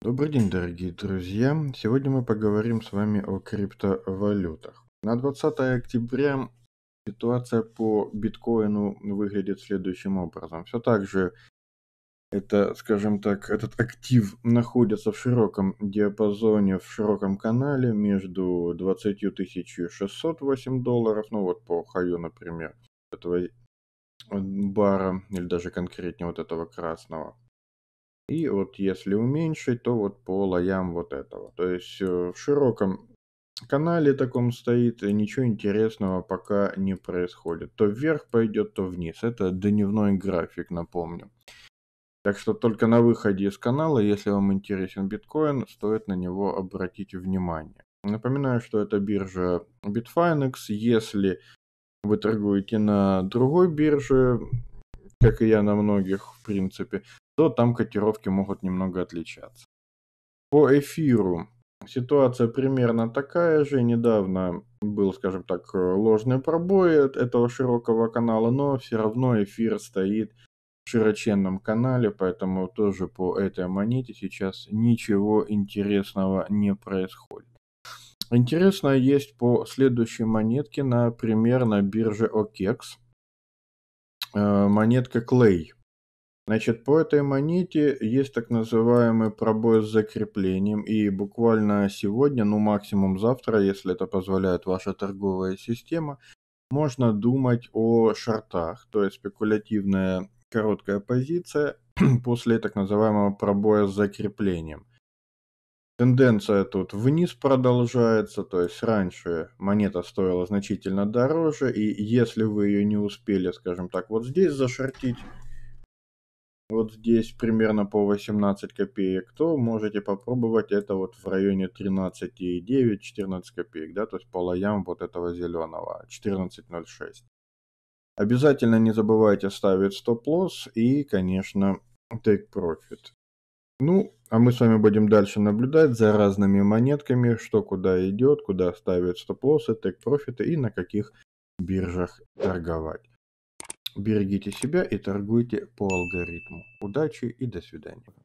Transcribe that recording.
Добрый день, дорогие друзья! Сегодня мы поговорим с вами о криптовалютах. На 20 октября ситуация по биткоину выглядит следующим образом. Все так же это, скажем так, этот актив находится в широком диапазоне, в широком канале между 20 608 долларов, ну вот по хаю, например, этого бара, или даже конкретнее вот этого красного, и вот если уменьшить, то вот по лоям вот этого. То есть э, в широком канале таком стоит, ничего интересного пока не происходит. То вверх пойдет, то вниз. Это дневной график, напомню. Так что только на выходе из канала, если вам интересен биткоин, стоит на него обратить внимание. Напоминаю, что это биржа Bitfinex. Если вы торгуете на другой бирже, как и я на многих, в принципе, то там котировки могут немного отличаться. По эфиру ситуация примерно такая же. Недавно был, скажем так, ложный пробой от этого широкого канала, но все равно эфир стоит в широченном канале, поэтому тоже по этой монете сейчас ничего интересного не происходит. Интересно есть по следующей монетке, например, на бирже OKEX. Э, монетка Clay. Значит, по этой монете есть так называемый пробой с закреплением, и буквально сегодня, ну максимум завтра, если это позволяет ваша торговая система, можно думать о шортах, то есть спекулятивная короткая позиция после так называемого пробоя с закреплением. Тенденция тут вниз продолжается, то есть раньше монета стоила значительно дороже, и если вы ее не успели, скажем так, вот здесь зашортить, вот здесь примерно по 18 копеек, то можете попробовать это вот в районе 13,9-14 копеек, да, то есть по лоям вот этого зеленого, 14,06. Обязательно не забывайте ставить стоп-лосс и, конечно, take profit. Ну, а мы с вами будем дальше наблюдать за разными монетками, что куда идет, куда ставят стоп-лоссы, take профиты и на каких биржах торговать. Берегите себя и торгуйте по алгоритму. Удачи и до свидания.